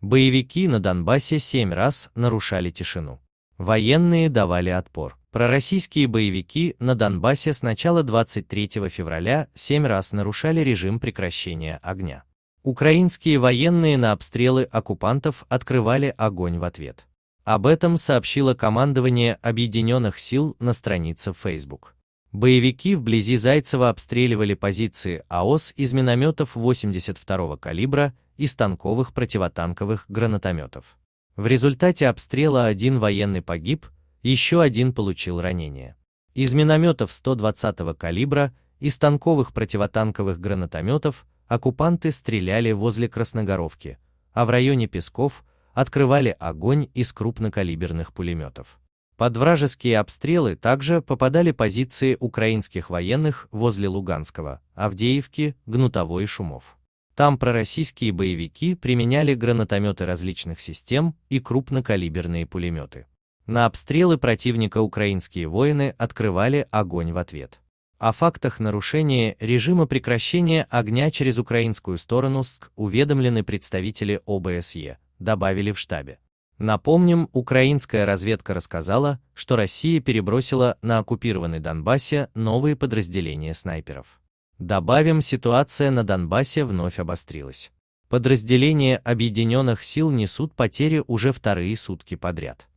Боевики на Донбассе семь раз нарушали тишину. Военные давали отпор. Пророссийские боевики на Донбассе с начала 23 февраля семь раз нарушали режим прекращения огня. Украинские военные на обстрелы оккупантов открывали огонь в ответ. Об этом сообщило командование Объединенных сил на странице Facebook. Боевики вблизи Зайцева обстреливали позиции АОС из минометов 82-го калибра и станковых противотанковых гранатометов. В результате обстрела один военный погиб, еще один получил ранение. Из минометов 120-го калибра и станковых противотанковых гранатометов оккупанты стреляли возле Красногоровки, а в районе Песков открывали огонь из крупнокалиберных пулеметов. Под вражеские обстрелы также попадали позиции украинских военных возле Луганского, Авдеевки, Гнутовой и Шумов. Там пророссийские боевики применяли гранатометы различных систем и крупнокалиберные пулеметы. На обстрелы противника украинские воины открывали огонь в ответ. О фактах нарушения режима прекращения огня через украинскую сторону СК уведомлены представители ОБСЕ, добавили в штабе. Напомним, украинская разведка рассказала, что Россия перебросила на оккупированный Донбассе новые подразделения снайперов. Добавим, ситуация на Донбассе вновь обострилась. Подразделения объединенных сил несут потери уже вторые сутки подряд.